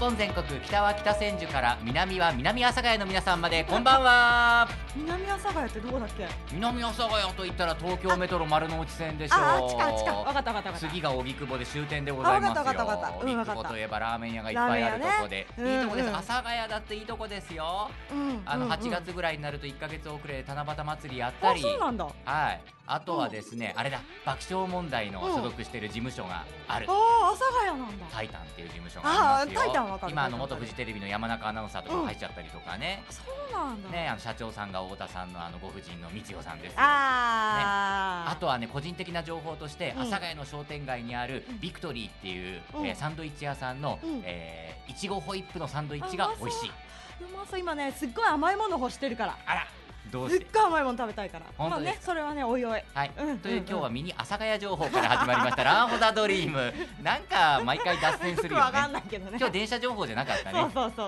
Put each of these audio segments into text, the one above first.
本全国北は北千住から南は南阿佐ヶ谷の皆さんまでこんばんは南阿佐ヶ谷ってどこだっけ南阿佐ヶ谷と言ったら東京メトロ丸の内線でしょうああ近い近い分かった分かった次が荻窪で終点でございますよ分かった分かった分かった荻窪といえばラーメン屋がいっぱいあるとこで、ね、いいとこです、阿佐ヶ谷だっていいとこですよ、うんうん、あの8月ぐらいになると1か月遅れで七夕祭りやったり、うそうなんだはいあとはですね、うん、あれだ爆笑問題の所属している事務所がある、うん、ああ阿佐ヶ谷なんだタイタンっていう事務所がありますよ今あの元フジテレビの山中アナウンサーとか入っちゃったりとかね、そうなんだねあの社長さんがが太田さんのあのご婦人の光代さんです、ね、あとはね個人的な情報として阿佐ヶ谷の商店街にあるビクトリーっていう、うん、えー、サンドイッチ屋さんの、うん、えいちごホイップのサンドイッチが美味しいうそう今ねすっごい甘いもの欲してるからあらどうすっごい甘いもの食べたいからまあねそれはねおいおいはい、うん、という今日はミニ阿佐ヶ谷情報から始まりましたランホダドリーム なんか毎回脱線するよねね、今日電車情報じゃなかったね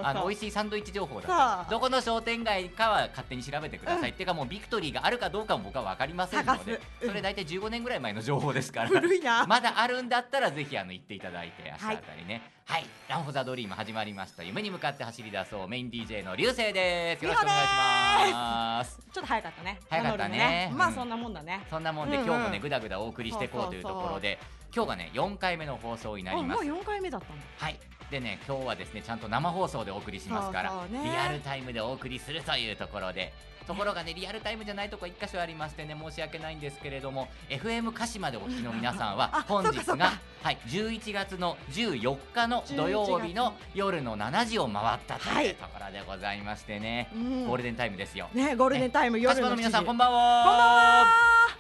あの美味しいサンドイッチ情報だどこの商店街かは勝手に調べてください、うん、っていうかもうビクトリーがあるかどうかも僕は分かりませんので、うん、それ大体15年ぐらい前の情報ですからまだあるんだったらぜひあの行っていただいて明日あたりね、はいはいランフォザドリーム始まりました夢に向かって走り出そうメイン DJ の流星ですよろしくお願いしますちょっと早かったね早かったね、ねうん、まあそんなもんだねそんなもんで、うんうん、今日もねぐだぐだお送りしていこうというところで今日がね4回目の放送になりますもう4回目だったのはいでね今日はですねちゃんと生放送でお送りしますから、ね、リアルタイムでお送りするというところでところがねリアルタイムじゃないとこ1箇所ありましてね申し訳ないんですけれども FM 鹿島でお聞きの皆さんは本日がはい11月の14日の土曜日の夜の7時を回ったというところでございましてね、ゴールデンタイムですよねゴールデンタイム夜の鹿島の皆さんこんばんはこんばん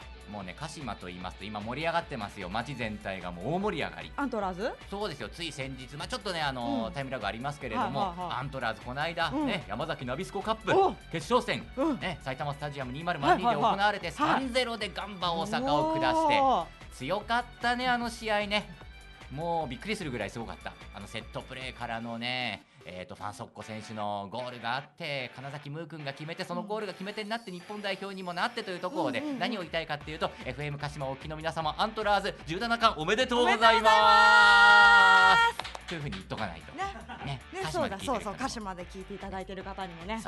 はもうね鹿島と言いますと今盛り上がってますよ街全体がもう大盛り上がりアントラーズそうですよつい先日、まあ、ちょっとねあの、うん、タイムラグありますけれども、はあはあ、アントラーズこの間、うん、ね、山崎ナビスコカップ決勝戦、うん、ね、埼玉スタジアム2002で行われて3 0でガンバ大阪を下して強かったねあの試合ねもうびっくりするぐらいすごかったあのセットプレーからのねえー、とファン・ソッコ選手のゴールがあって金崎ムー君が決めてそのゴールが決め手になって日本代表にもなってというところで、何を言いたいかっていうと FM 鹿島沖の皆様アントラーズ17巻おめでとうございますというふうに言っとかないとねねねそうだそうそう鹿島で聞いていただいてる方にもね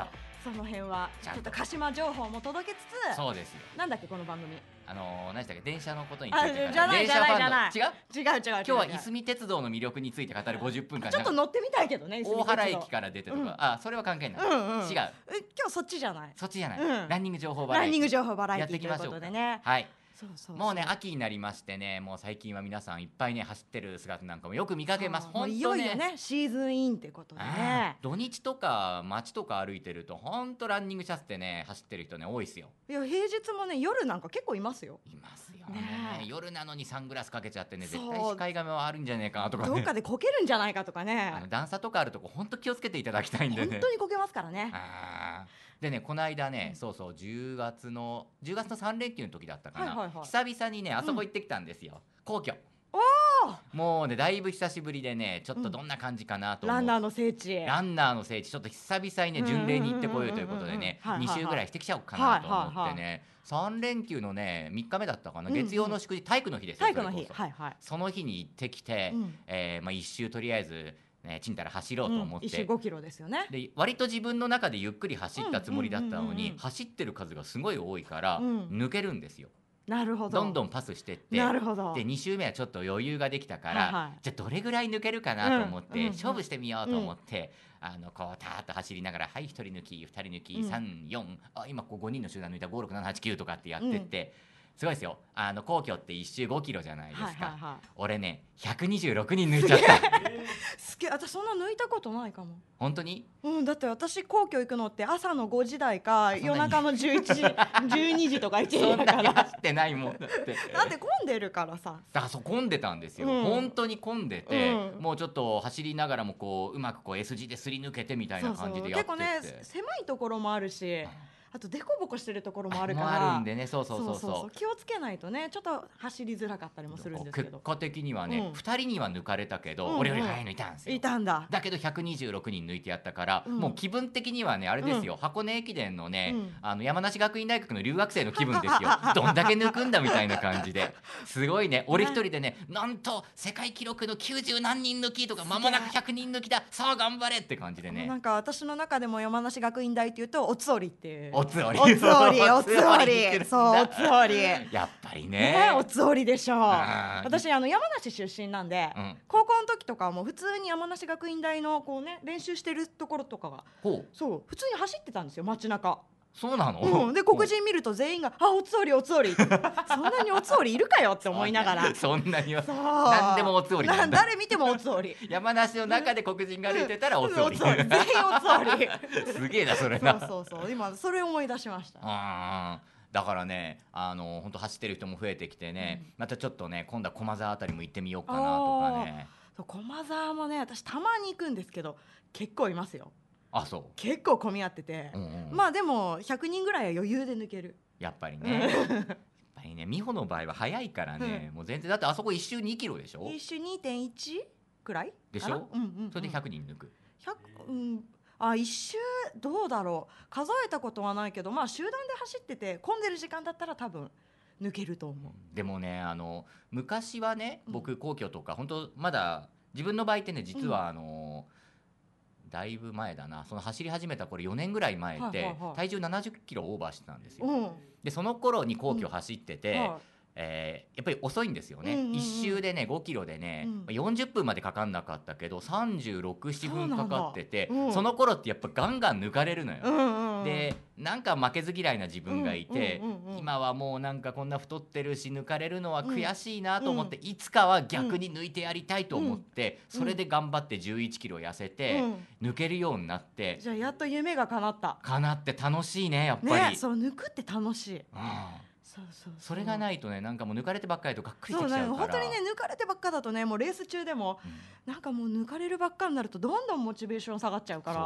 その辺はちょっと鹿島情報も届けつつそうですよなんだっけこの番組あのー、何でしたっけ電車のことについてじゃないじゃ違う違う違う今日はいすみ鉄道の魅力について語る50分間ちょっと乗ってみたいけどね大原駅から出てとか、うん、あそれは関係ない、うんうん、違う今日そっちじゃないそっちじゃない、ランニング情報バラエティランニング情報バラエティやっていきましょうねはいもうね秋になりましてねもう最近は皆さんいっぱいね走ってる姿なんかもよく見かけます本当ねいよいよねシーズンインってことね土日とか街とか歩いてると本当ランニングシャツでね走ってる人ね多いですよいや平日もね夜なんか結構いますよいますよね、ね、夜なのにサングラスかけちゃってね絶対視界がはあるんじゃないかなとか、ね、どっかでこけるんじゃないかとかねあの段差とかあるとこ本当気をつけていただきたいんでね本当にこけますからねでねこの間ね、そうそう10月の10月の3連休の時だったかな、はいはいはい久々にねあそこ行ってきたんですよ、皇居もうねだいぶ久しぶりでねちょっとどんな感じかなと思ランナーの聖地ランナーの聖地ちょっと久々にね巡礼に行ってこようということでね2週ぐらいしてきちゃおうかなと思ってね3連休のね3日目だったかなうんうん月曜の祝日体育の日ですよ体育の日そはいはいその日に行ってきてうんえーまあ一周とりあえずね、ちんたら走ろうと思って、うん、1キロですよねで割と自分の中でゆっくり走ったつもりだったのに、走ってる数がすごい多いから、抜けるんですよ。なるほどどんどんパスしてってなるほどで2周目はちょっと余裕ができたから、はい、じゃあどれぐらい抜けるかなと思って、うん、勝負してみようと思って、うん、あのこうたーっと走りながら「はい1人抜き2人抜き、うん、34あ今こう5人の集団抜いた567889」とかってやってって。うんすごいですよあの皇居って1周5キロじゃないですか、はいはいはい、俺ね126人抜いちゃったすげえ私そんな抜いたことないかも本当にうんだって私皇居行くのって朝の5時台か夜中の11時12 時とか1時だから走ってないもんだってだって混んでるからさだからそう混んでたんですよ、うん、本当に混んでて、うん、もうちょっと走りながらもこううまくこう S 字ですり抜けてみたいな感じでやってて結構ね狭いところもあるし、あとデココしてるところもあるからあるんでねそうそうそうそう気をつけないとねちょっと走りづらかったりもするんですけど結果的にはね、うん、2人には抜かれたけど、うんうん、俺より早いのいたんですよいたんだだけど126人抜いてやったから、うん、もう気分的にはねあれですよ、うん、箱根駅伝のね、あの山梨学院大学の留学生の気分ですよ どんだけ抜くんだみたいな感じですごいね俺一人でね、なんと世界記録の90何人抜きとかまもなく100人抜きださあ頑張れって感じでねなんか私の中でも山梨学院大っていうとおつおりっていうおつおりおつおり おつおりそうおつおりやっぱりねおつおりでしょう私あの山梨出身なんで、高校の時とかも普通に山梨学院大のこうね練習してるところとかがそう普通に走ってたんですよ街中そうなの、うん、で黒人見ると全員が「あおつおりおつおり」そんなにおつおりいるかよって思いながら そんなにそう何でもおつおり誰見てもおつおり 山梨の中で黒人が歩いてたらおつおり、全員おつおり すげえなそれなそうそうそう今それ思い出しましたうんだからね、あの本当走ってる人も増えてきてね、うん、またちょっとね、今度は駒沢あたりも行ってみようかなとかね。駒沢もね、私たまに行くんですけど、結構いますよ。あそう結構混み合ってて、うんうん、まあでも100人ぐらいは余裕で抜けるやっぱりねやっぱりね美穂の場合は早いからね、うん、もう全然だってあそこ1周2キロでしょ1周2.1くらいでしょ、うんうんうん、それで100人抜く100、うん、あ1周どうだろう数えたことはないけどまあ集団で走ってて混んでる時間だったら多分抜けると思うでもねあの昔はね僕皇居とか、うん、本当まだ自分の場合ってね実はあの、うんだいぶ前だなその走り始めたこれ4年ぐらい前で体重7 0キロオーバーしてたんですよ。でその頃に皇居走ってて、えー、やっぱり遅いんですよね、うんうんうん、1周でね5キロでね、うん、40分までかかんなかったけど367分かかっててそ,、うん、その頃ってやっぱガンガン抜かれるのよ。うんうんうん、でなんか負けず嫌いな自分がいて、うんうんうんうん、今はもうなんかこんな太ってるし抜かれるのは悔しいなと思って、うん、いつかは逆に抜いてやりたいと思って、それで頑張って1 1キロ痩せて、抜けるようになってじゃあやっと夢が叶った叶って楽しいねやっぱり、ね、そう抜くって楽しい。うんそれがないとねなんかもう抜かれてばっかりとがっくりしてきちゃう本当にね抜かれてばっかだとねもうレース中でも、うん、なんかもう抜かれるばっかになるとどんどんモチベーション下がっちゃうから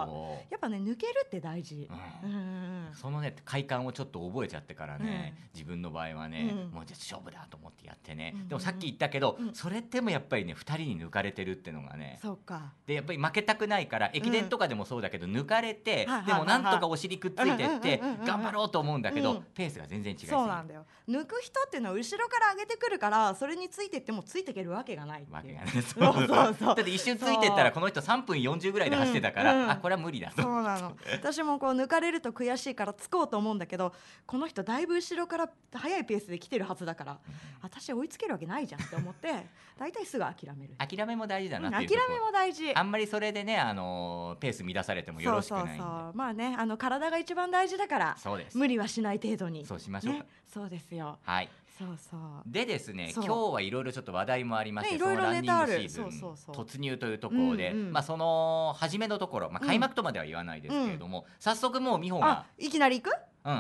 やっぱね抜けるって大事、うんうん、そのね快感をちょっと覚えちゃってからね、自分の場合はね、もうじゃ勝負だと思ってやってね、でもさっき言ったけど、それでもやっぱりね2人に抜かれてるっていうのがねそうかでやっぱり負けたくないから駅伝とかでもそうだけど、抜かれて、でもなんとかお尻くっついてって頑張ろうと思うんだけど、ペースが全然違いそうなんだよよ抜く人っていうのは後ろから上げてくるからそれについてってもついていけるわけがないわけがないそうそうそうだって一瞬ついてったらこの人3分40ぐらいで走ってたから、うんうん、あこれは無理だそうなの私もこう抜かれると悔しいからつこうと思うんだけどこの人だいぶ後ろから速いペースで来てるはずだから、私追いつけるわけないじゃんって思って大体すぐ諦める諦めも大事だな、うん、諦めも大事あんまりそれでねあのペース乱されてもよろしくないそうそうそうまあねあの体が一番大事だからそうです無理はしない程度にそうしましょう、ね、そうですよ。はい。そうそう。でですね、今日はいろいろちょっと話題もありまして、ね、そのランニングシーズン突入というところで、うんうん、まあその初めのところ、まあ開幕とまでは言わないですけれども、うん、早速もう美穂がいきなり行く？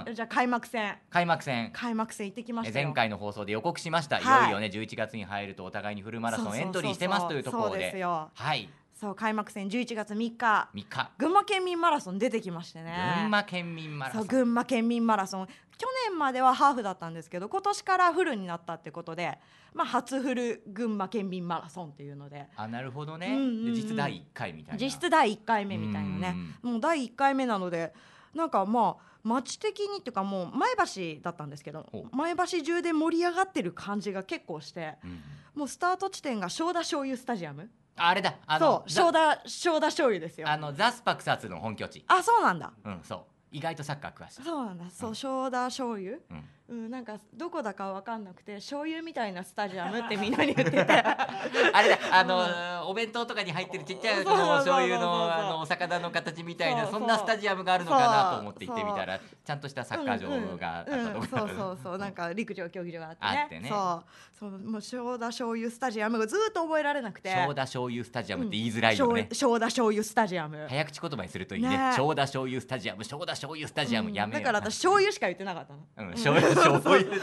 うん、じゃあ開幕戦開幕戦開幕戦行ってきました前回の放送で予告しました、はい、いよいよね11月に入るとお互いにフルマラソンエントリーしてますというところではいそう開幕戦11月3日3日群馬県民マラソン出てきましてね群馬県民マラソン群馬県民マラソン去年まではハーフだったんですけど今年からフルになったってことで、まあ、初フル群馬県民マラソンっていうのであなるほどね、うんうんうん、実質第1回みたいな実質第1回目みたいなね、うもう第1回目なのでなんかまあ街的にっていうかもう前橋だったんですけど前橋中で盛り上がってる感じが結構して、うん、もうスタート地点が正田醤油スタジアムあれだあのそう正田醤油ですよあのザスパクサツの本拠地あそうなんだうんそう意外とサッカー詳しいそうなんだ、そうショーダ醤油、うんうん、なんかどこだか分かんなくて醤油みたいなスタジアムってみんなに言ってて あれだあの、うん、お弁当とかに入ってるちっちゃいの醤油のあのお魚の形みたいなそんなスタジアムがあるのかなと思って行ってみたらちゃんとしたサッカー場があったとうそうそうそうなんか陸上競技場があってね、ね、そうそうもう正田醤油スタジアムがずっと覚えられなくて正田醤油スタジアムって言いづらいよね、うん、正田醤油スタジアム早口言葉にするといいねね正田醤油スタジアム正田醤油スタジアム、やめだから私醤油しか言ってなかったの、うん、醤油醤油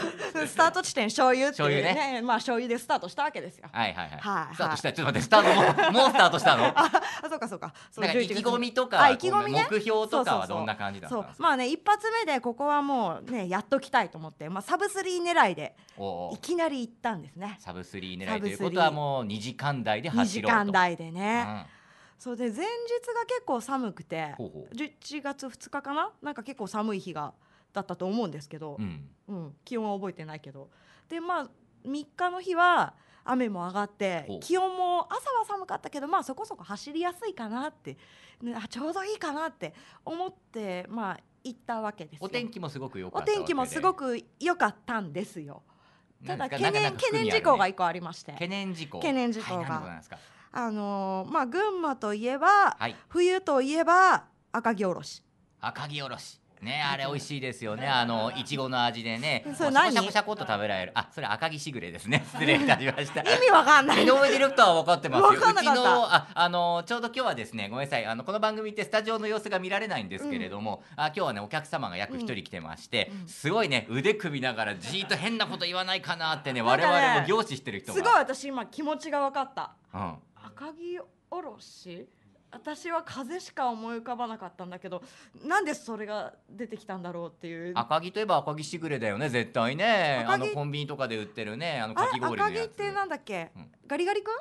スタート地点醤油っていうね醤油ねまあ醤油でスタートしたわけですよはいはいはい、はい、スタートしたちょっと待ってスタートも もうスタートしたのあそうかそうかそうか意気込みとか意気込み、ね、目標とかはどんな感じだったんですかまあね一発目でここはもうねやっときたいと思って、まあ、サブスリー狙いでいきなり行ったんですねサブスリー狙いということはもう2時間台で走ろうと2時間台でね、うんそうで前日が結構寒くてほう11月2日かななんか結構寒い日がだったと思うんですけど、うん、うん、気温は覚えてないけどでまあ3日の日は雨も上がって気温も朝は寒かったけどまあそこそこ走りやすいかなって、ね、あちょうどいいかなって思ってまあ行ったわけですお天気もすごく良かったお天気もすごく良かったんですよ。ただ懸念、懸念事項が一個ありまして懸念事項懸念事項が、あのまあ群馬といえば、冬といえば赤城おろし赤城おろしねあれ美味しいですよねあのいちごの味でねそれ何シャコシャコと食べられるあそれ赤木しぐれですね 失礼いたしました意味わかんない井上ディレクターは分かってますようちのああのちょうど今日はですねごめんなさいあのこの番組ってスタジオの様子が見られないんですけれども、うん、あ今日はねお客様が約一人来てまして、うん、すごいね腕組みながらじっと変なこと言わないかなってね、ね、我々も凝視してる人が、すごい私今気持ちが分かった、うん、赤木おろし私は風しか思い浮かばなかったんだけどなんでそれが出てきたんだろうっていう赤城といえば赤城しぐれだよね絶対ねあのコンビニとかで売ってるねあのかき氷のやつ赤城ってなんだっけ、うん、ガリガリ君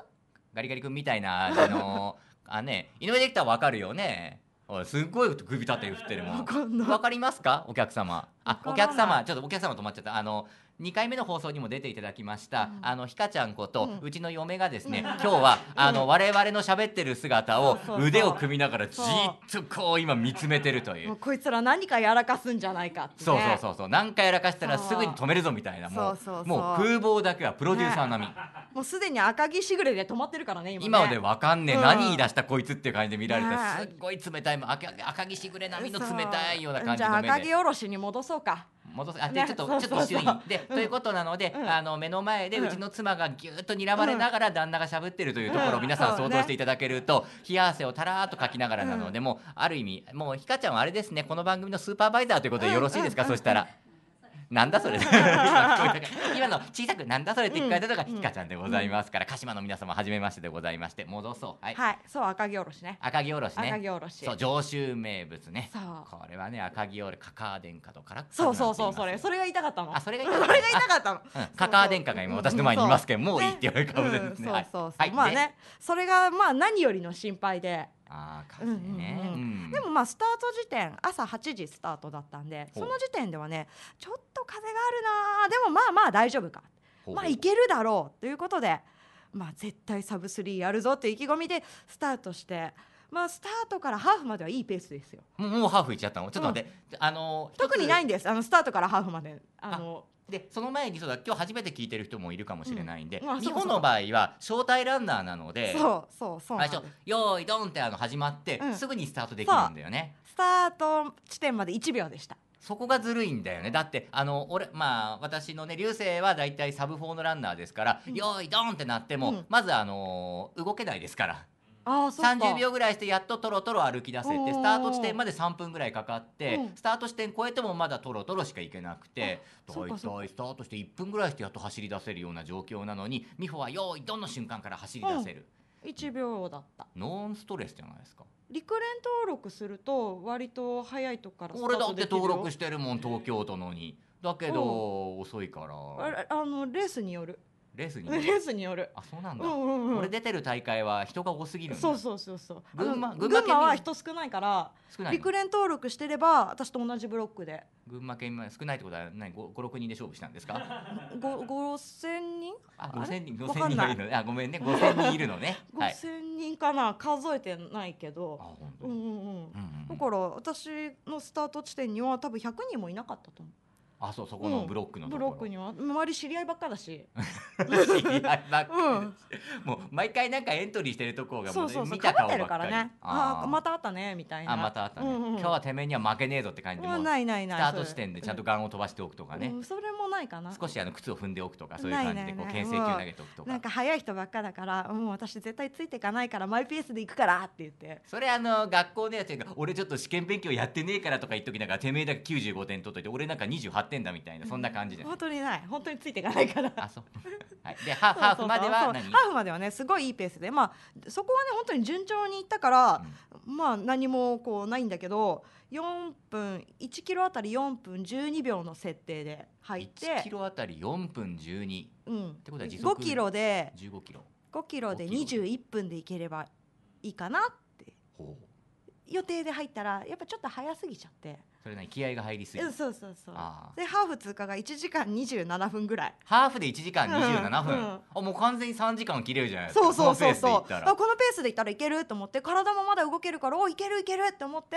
ガリガリ君みたいなあの あね井上できたクわかるよねおいすっごい首立て振ってるもんわかりますかお客様あお客様ちょっとお客様止まっちゃったあの2回目の放送にも出ていただきました、うん、あのひかちゃんこと、うちの嫁がですね、うん、今日はあの、うん、我々の喋ってる姿を腕を組みながらじっとこう今見つめてるというこいつら何かやらかすんじゃないかって、ね、そうそうそうそう何かやらかしたらすぐに止めるぞみたいなもうもう風貌だけはプロデューサー並み、ね、もうすでに赤木しぐれで止まってるからね今ね今でわかんねえ、何言い出したこいつっていう感じで見られてすっごい冷たい赤赤木しぐれ並みの冷たいような感じの目でじゃあ赤木おろしに戻そうか戻すあでちょっとちょっとで、ということなので、あの目の前でうちの妻がぎゅっと睨まれながら旦那がしゃぶってるというところを皆さん想像していただけると、冷や汗をたらーっとかきながらなので、もうある意味もうひかちゃんはあれですねこの番組のスーパーバイザーということでよろしいですか、そしたら。なんだそれ 今の小さくなんだそれって聞かれたのがひかちゃんでございますから、鹿島の皆様はじめましてでございまして戻そうはい、はい、そう赤城おろしね赤城おろしね赤城おろしそう上州名物ねそうこれはね赤城おろしカカア殿下とからそうそうそうそれそれが言いたかったのあ それが言いたかったのカカア殿下が今私の前にいますけどもういいって言われるかもし顔でそうそうそうまあねそれがまあ何よりの心配であ風ね、でもまあスタート時点朝8時スタートだったんでその時点ではねちょっと風があるなでもまあまあ大丈夫かまあいけるだろうということで、まあ、絶対サブ3やるぞという意気込みでスタートして。まあ、スタートからハーフまではいいペースですよ。もうハーフいっちゃったのちょっと待って、うん、あの特にないんですあのスタートからハーフまであのでその前にそうだ今日初めて聞いてる人もいるかもしれないんで、うんまあ、日本の場合は招待ランナーなのでそうそうそう最初「よーいドン」ってあの始まって、うん、すぐにスタートできるんだよねスタート地点まで1秒でしたそこがずるいんだよねだってあの俺まあ私のね流星は大体サブ4のランナーですから「うん、よーいドン」ってなっても、まずあの動けないですから。あ30秒ぐらいしてやっととろとろ歩き出せてスタート地点まで3分ぐらいかかって、スタート地点超えてもまだとろとろしか行けなくて大体スタートして1分ぐらいしてやっと走り出せるような状況なのに美穂は「よいどの瞬間から走り出せる、うん、1秒だったノンストレスじゃないですか陸連登録すると割と早いとこから俺だって登録してるもん東京都のにだけど遅いからあのレースによるレースによるレースによるあそうなんだ、うんうんうん、出てる大会は人が多すぎるそうそうそうそう群馬群馬は人少ないから少ない陸連登録してれば私と同じブロックで群馬県民少ないってことは何56人で勝負したんですか5000人 あ5000人5 0人いるのねあごめんね5000人いるのね5000人 かな数えてないけどあ本当うんうんうん、だから私のスタート地点には多分100人もいなかったと思うあそうそこのブロックの、うん、ブロックには周り知り合いばっかだし もう毎回なんかエントリーしてるとこがもうそうそう見た顔ばっかからねああまたあったねみたいなあまたあったね、うんうん、今日はてめえには負けねえぞって感じでもないないないスタート地点でちゃんとガンを飛ばしておくとかね、うん、それもないかな少しあの靴を踏んでおくとかそういう感じでこう牽制球投げておくとかなんか速い人ばっかだからもう私絶対ついていかないからマイペースで行くからって言ってそれあの学校のやつが俺ちょっと試験勉強やってねえからとか言っときながらてめえだけ95点取っといて俺なんか28点だみたいなそんな感じで、うん、本当にない本当についていかないからあそうはい、でハーフまでは何ハーフまではねすごいいいペースで、まあ、そこはね本当に順調にいったから、うん、まあ何もこうないんだけど4分1キロあたり4分12秒の設定で入って1キロあたり4分12、うん、ってことは時速5キロで15キロ5キロで21分でいければいいかなって予定で入ったらやっぱちょっと早すぎちゃって。それね気合が入りすぎそうそうそうでハーフ通過が1時間27分ぐらいハーフで1時間27分、うんうん、あもう完全に3時間切れるじゃないですかそうそうそうそうこのペースでいったらいけると思って体もまだ動けるからおいけるいけるって思って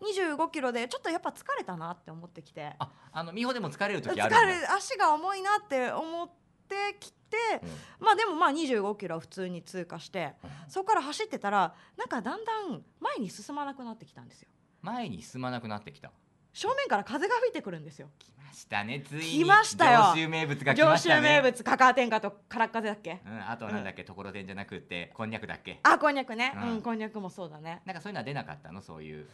25キロでちょっとやっぱ疲れたなって思ってきてああの美穂でも疲れる時ある疲れる足が重いなって思ってきて、うん、まあでもまあ25キロ普通に通過して、うん、そこから走ってたらなんかだんだん前に進まなくなってきたんですよ前に進まなくなってきた正面から風が吹いてくるんですよ来ましたねついに来ましたよ上州名物が来まし州たね名物カカア天下とからっ風だっけうん、あとはなんだっけ、ところてんじゃなくてこんにゃくだっけあこんにゃくねううんこんにゃくもそうだねなんかそういうのは出なかったのそういう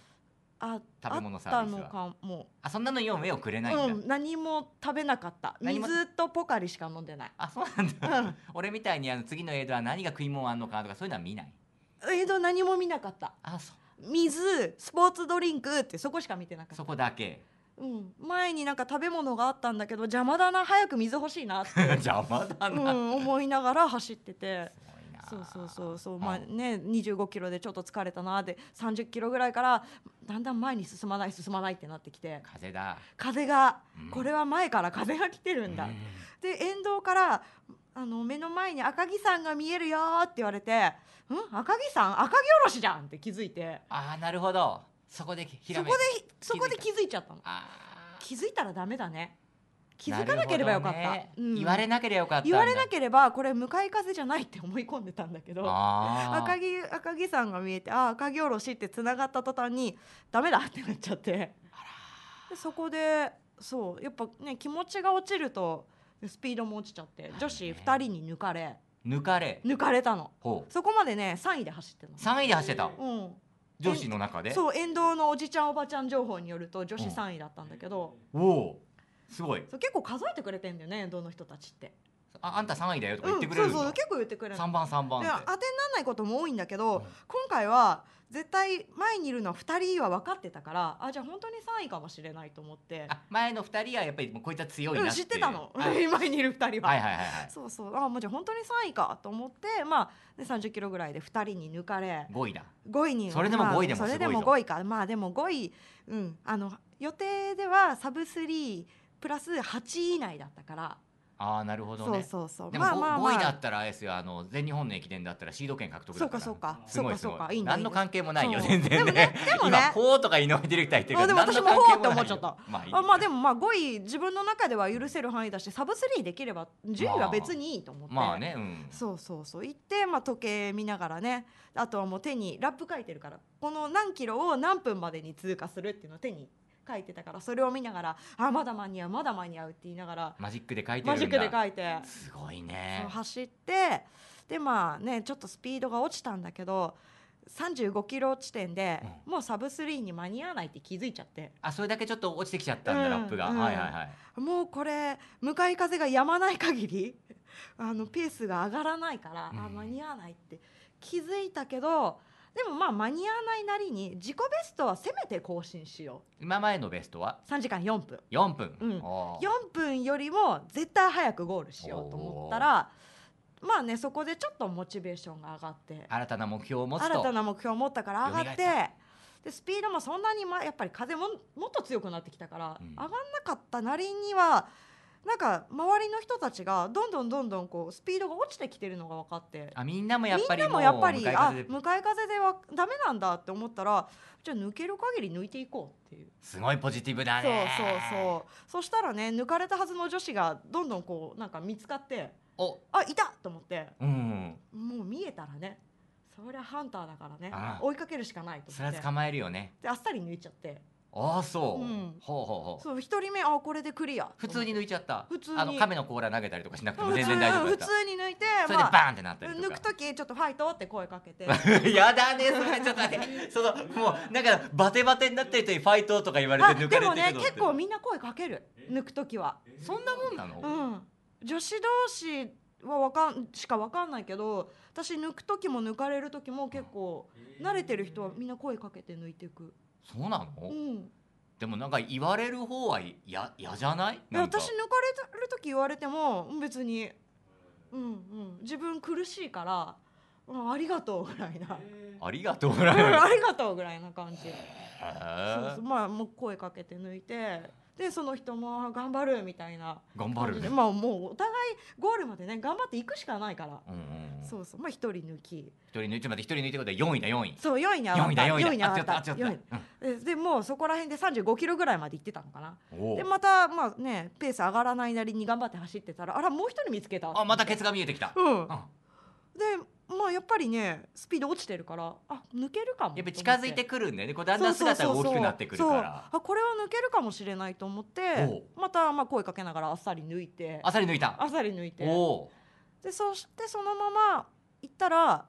あ食べ物サービスはあったのかもあそんなのには目をくれないんだ、うん何も食べなかった水とポカリしか飲んでないあそうなんだ、うん俺みたいにあの次の映画は何が食い物あんのかとかそういうのは見ないえっと何も見なかったあそう水スポーツドリンクってそこしか見てなかったそこだけうん、前になんか食べ物があったんだけど邪魔だな早く水欲しいなって 邪魔だな、うん、思いながら走ってて。そうそうそうそうまあね25キロでちょっと疲れたなで30キロぐらいからだんだん前に進まない進まないってなってきて風だ風が、うん、これは前から風が来てるんだ、うん、で沿道からあの目の前に赤城山が見えるよって言われて「うん赤城さん赤城おろしじゃん!」って気づいてああなるほどそこでひらめそこでそこで気づいちゃったの気づいたらダメだね気づかなければよかった、ねうん、言われなければよかった言われなければこれ向かい風じゃないって思い込んでたんだけど赤城赤城さんが見えてあ赤城おろしってつながった途端にダメだってなっちゃってでそこでそうやっぱね気持ちが落ちるとスピードも落ちちゃって女子2人に抜かれ、抜かれ抜かれたのほうそこまでね3位で走ってます3位で走ってたうん女子の中でそう沿道のおじちゃんおばちゃん情報によると女子3位だったんだけど、おおすごいそう結構数えてくれてんだよね沿道の人たちってああんた3位だよとか言ってくれる、うん、そうそう結構言ってくれる3番3番って当てにならないことも多いんだけど、うん、今回は絶対前にいるのは2人は分かってたからあじゃあ本当に3位かもしれないと思って前の2人はやっぱりもうこいつは強いなって、うん、知ってたの、前にいる2人は,、はいはいはい、はい、そうそうあもうじゃあ本当に3位かと思って、まあ、で3 0キロぐらいで2人に抜かれ5位だ5位にそれでも5位でも、まあ、それでも5位かまあでも5位、うん、あの予定ではサブ3プラス8位以内だったからああなるほどね。そうそうそう。でも 5,、まあまあ、5位だったらあれですよあの全日本の駅伝だったらシード権獲得だから。そうかそうか。すごいすごい。何の関係もないよ全然ね。でもねでもね。今うとか井上ディレクター言ってるけど。でも私もほうって思っちゃった。まあまあでもまあ5位自分の中では許せる範囲だしサブ3できれば順位は別にいいと思って。まあ、まあ、ね、うん、そうそうそう行ってまあ時計見ながらねあとはもう手にラップ書いてるからこの何キロを何分までに通過するっていうのを手に書いてたからそれを見ながら「あまだ間に合うまだ間に合う」って言いながらマジックで書いてマジックで書いてすごいね走ってでまあねちょっとスピードが落ちたんだけど35キロ地点で、うん、もうサブ3に間に合わないって気づいちゃってあそれだけちょっと落ちてきちゃったんだ、うん、ラップが、うんはいはいはいもうこれ向かい風がやまない限りあのペースが上がらないから、あ間に合わないって気づいたけどでもまあ間に合わないなりに自己ベストはせめて更新しよう今前のベストは3時間4分4分、うん、4分よりも絶対早くゴールしようと思ったらまあねそこでちょっとモチベーションが上がって新たな目標を持つと新たな目標を持ったから上がってでスピードもそんなに、ま、やっぱり風ももっと強くなってきたから、うん、上がんなかったなりにはなんか周りの人たちがどんどんどんどんこうスピードが落ちてきてるのが分かってあみんなもやっぱりもっぱりあ向かい風ではダメなんだって思ったらじゃあ抜ける限り抜いていこうっていうすごいポジティブだねそうそうそうそしたらね抜かれたはずの女子がどんどんこうなんか見つかっておあいたと思って、うん、もう見えたらねそりゃハンターだからね追いかけるしかないと思ってそれは捕まえるよねであっさり抜いちゃってああそう、うん、ほうほうほうそう一人目あこれでクリア普通に抜いちゃった普通にあの亀の甲羅投げたりとかしなくても全然大丈夫普通に抜いてそれでバーンってなったりとか、まあ、抜く時ちょっとファイトって声かけて やだねそれちょっと待そのもうなんかバテバテになってる人にファイトとか言われて抜かれてるでもね結構みんな声かける抜く時はそんなもんなの、うん、女子同士はわかんしかわかんないけど私抜く時も抜かれる時も結構慣れてる人はみんな声かけて抜いていくそうなの、うん、でもなんか言われる方は嫌じゃない私抜かれる時言われても別に、うんうん、自分苦しいから、うん、ありがとうぐらいな ありがとうぐらいありがとうぐらいな感じそうそうまあもう声かけて抜いてでその人も頑張るみたいな頑張る、ね、まあもうお互いゴールまでね頑張っていくしかないから、うんうん、そうそうまあ一人抜き一人抜いてまで一人抜いてことは4位だ4位そう4位に上がった4位に上がった4位、うん、でもうそこら辺で35キロぐらいまで行ってたのかなでまたまあねペース上がらないなりに頑張って走ってたらあらもう一人見つけたあまたケツが見えてきたうん、でまあやっぱりねスピード落ちてるからあ抜けるかもやっぱ近づいてくるんだよねこうだんだん姿が大きくなってくるからあこれは抜けるかもしれないと思ってまたまあ声かけながらあっさり抜いてあっさり抜いたあっさり抜いてでそしてそのまま行ったら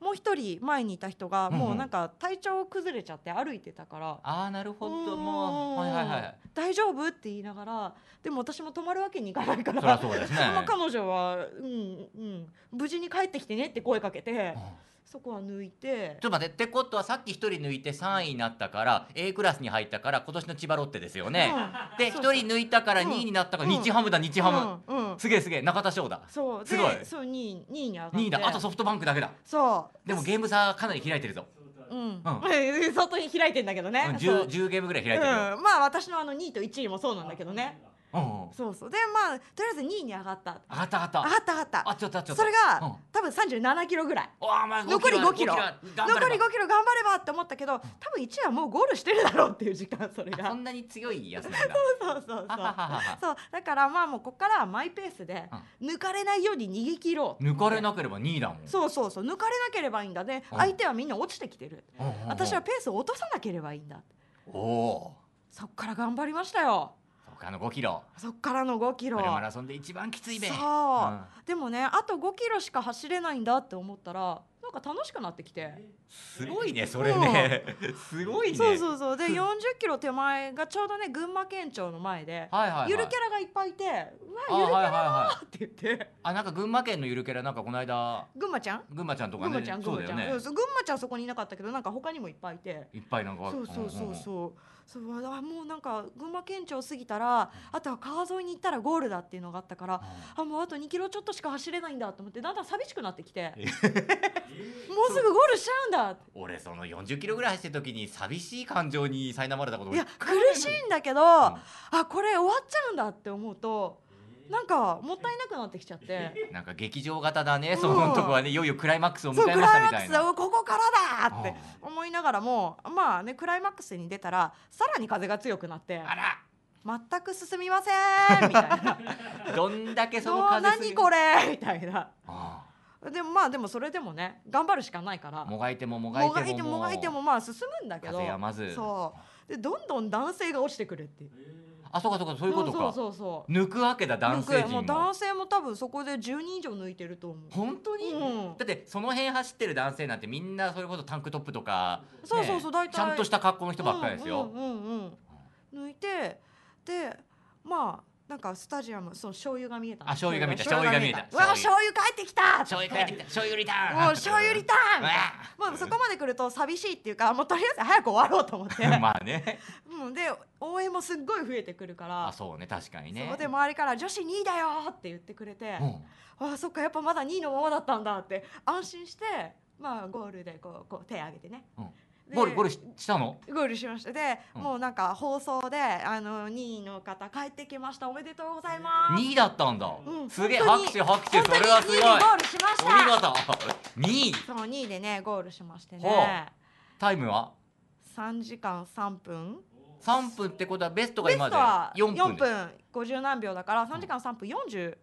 もう一人前にいた人がもうなんか体調崩れちゃって歩いてたから、ああなるほどもう、はいはいはい、大丈夫って言いながらでも私も泊まるわけにいかないからそそうです、ね、彼女は、うんうん、無事に帰ってきてねって声かけて。うんそこは抜いてちょっと待ってってことはさっき1人抜いて3位になったから A クラスに入ったから今年の千葉ロッテですよね、うん、で1人抜いたから2位になったから、日ハムだ日ハム、うんうん、すげえすげえ中田翔だそうすごいそう2位 ,2 位に上がって2位だあとソフトバンクだけだそうでもゲーム差かなり開いてるぞうん、相当開いてんだけどね、うん、10, 10ゲームぐらい開いてる、まあ私のあの2位と1位もそうなんだけどねそうそうでまあとりあえず2位に上がった上がった上がった上がった上がったあちょっとちょっとそれが、多分37キロぐらい、残り5キロ残り5キロ頑張ればって思ったけど、多分1位はもうゴールしてるだろうっていう時間それがそんなに強いやつ そうそうそうそうそうだからまあもうここからはマイペースで、抜かれないように逃げ切ろう抜かれなければ2位だもんそうそうそう抜かれなければいいんだね、相手はみんな落ちてきてる、私はペースを落とさなければいいんだおおそっから頑張りましたよ他の5キロそっからの5キロマラソンで一番きついべそう、うん、でもねあと5キロしか走れないんだって思ったらなんか楽しくなってきてすごいねそれね、すごいね そうそうそうで40キロ手前がちょうどね群馬県庁の前で、ゆるキャラがいっぱいいて「うわゆるキャラだ!」って言って、あなんか群馬県のゆるキャラなんかこの間群馬ちゃん群馬ちゃんとかね群馬ちゃん群馬ちゃん、ね、群馬ちゃんそこにいなかったけどなんか他にもいっぱいいていっぱいなんかそうそうそうそう、うそうあもうなんか群馬県庁過ぎたらあとは川沿いに行ったらゴールだっていうのがあったから、うん、あもうあと2キロちょっとしか走れないんだと思ってだんだん寂しくなってきて。もうすぐゴールしちゃうんだ俺その40キロぐらい走ってる時に寂しい感情に苛まれたこといや苦しいんだけど、うん、あこれ終わっちゃうんだって思うとなんかもったいなくなってきちゃって なんか劇場型だね、うん、そのとこはねいよいよクライマックスを迎えましたみたいなここからだって思いながらもまあねクライマックスに出たらさらに風が強くなってあら全く進みませんみたいな どんだけその風何これみたいなああでもまあでもそれでもね頑張るしかないからもがいてももがいてももがいてもまあ進むんだけどそうでどんどん男性が落ちてくれってあそうかそうかそういうことかそうそう抜くわけだ男性も男性も多分そこで10人以上抜いてると思う本当に、うん、だってその辺走ってる男性なんてみんなそれこそタンクトップとか、ね、そうそうそう大体ちゃんとした格好の人ばっかりですよ、うんうん、抜いてでまあなんかスタジアムそう醤油が見えたあ醤油が見えた醤油が見えたうわ醤油帰ってきた醤油帰ってきた醤油リターンもう醤油リターンもうそこまで来ると寂しいっていうかもうとりあえず早く終わろうと思って まあねうんで応援もすっごい増えてくるからあそうね確かにねで周りから女子2位だよって言ってくれて、あそっかやっぱまだ2位のままだったんだって安心してまあゴールでこうこう手挙げてね、うんゴールゴールしたのゴールしましたで、うん、もうなんか放送であの2位の方帰ってきましたおめでとうございます2位だったんだ、うん、すげえ拍手拍手それはすごいゴールしましたお見事2 位そう2位でねゴールしましてねタイムは3時間3分3分ってことはベストが今で4分ベ4分50何秒だから3時間3分40、うん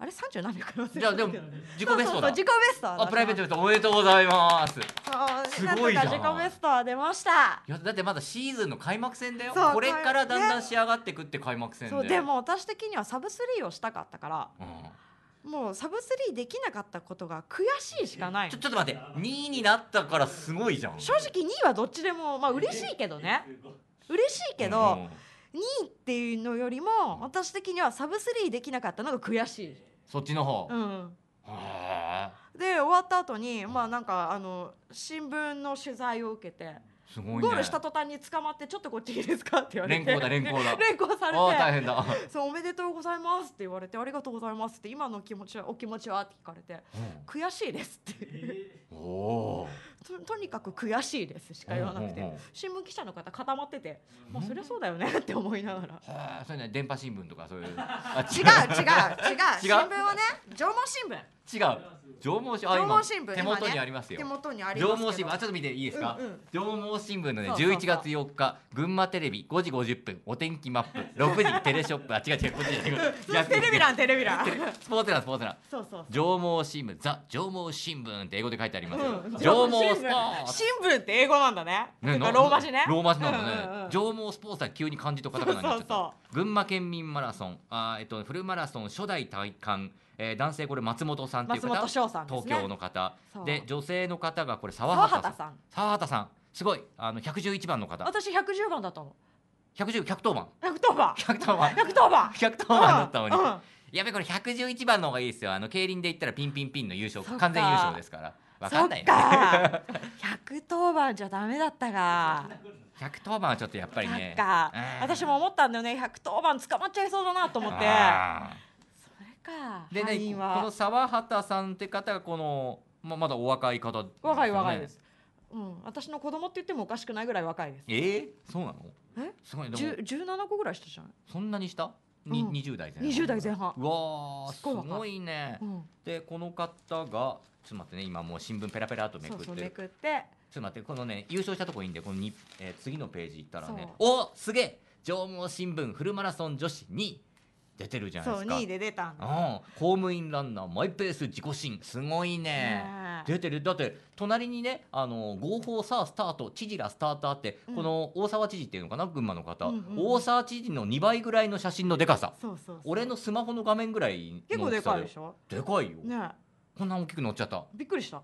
あれ三十何秒からじゃあでも自己ベストだ。自己ベスト。あプライベートベストおめでとうございます。すごい自己ベストは出ました。いやだってまだシーズンの開幕戦だよ。これからだんだん仕上がっていくって開幕戦で。ね、でも私的にはサブスリーをしたかったから。うん、もうサブスリーできなかったことが悔しいしかないちょちょっと待って二位になったからすごいじゃん正直二位はどっちでもまあ嬉しいけどね嬉しいけど、2位っていうのよりも私的にはサブ3できなかったのが悔しいそっちの方、うんで終わった後にまあなんかあの新聞の取材を受けて。すごい、ね、ゴールした途端に捕まってちょっとこっちいいですかって言われて連行だ連行だ 連行されて大変だそうおめでとうございますって言われてありがとうございますって今の気持ちはお気持ちはって聞かれて、うん、悔しいですって、えー、おととにかく悔しいですしか言わなくて、新聞記者の方固まってて、うそりゃそうだよねって思いながら、はあ、それね電波新聞とかそういう 違う違う違う 新聞はね縄文新聞違う縄文新聞縄文新聞手元にありますよ、手元にあります縄文新聞あちょっと見ていいですか、縄文新聞のねそう月4日群馬テレビ5時50分お天気マップ6 時テレショップあ違う違うこっちテレビ欄テレビ欄スポーツ欄スポーツ欄そそうそう縄文新聞ザ縄文新聞って英語で書いてあります縄文スポーツ新聞って英語なんだねねなローマ字ねローマ字なんだね、縄文スポーツは急に漢字とカタカナになっちゃったそう群馬県民マラソンあえっとフルマラソン初代体会えー、男性これ松本さんという方、松本さん、ね、東京の方で女性の方がこれ沢畑さん沢畑さんすごいあの111番の方私110番だったの110、110番110番110番110番110番だったのに、うんうん、やべこれ111番の方がいいですよあの競輪で言ったらピンピンピンの優勝完全優勝ですから分かんないよ、ね、110番じゃダメだったが110番はちょっとやっぱりね私も思ったんだよね110番捕まっちゃいそうだなと思ってかでねこの沢畑さんって方がこの、まあ、まだお若い方、ね、若い若いですうん、私の子供って言ってもおかしくないぐらい若いです。えー、そうなの？え？すごいでも。十七個ぐらいしたじゃない？そんなにした？に二十、うん、代前半。二十代前半。わあ、すごいね。うん、でこの方がちょっと待ってね今もう新聞ペラペラとめくって。そうそうめくって。ちょっと待ってこのね優勝したとこいいんでこのに、えー、次のページ行ったらね。おすげえ。上毛新聞フルマラソン女子2出てるじゃないですか2位で出たんだ、うん、公務員ランナーマイペース自己心。すごいね出てるだって隣にねあの合法さあスタート知事らスターターって、この大沢知事っていうのかな群馬の方、うんうん大沢知事の2倍ぐらいの写真のでかさ俺のスマホの画面ぐらいの結構でかいでしょでかいよ、ね、こんな大きく載っちゃったびっくりした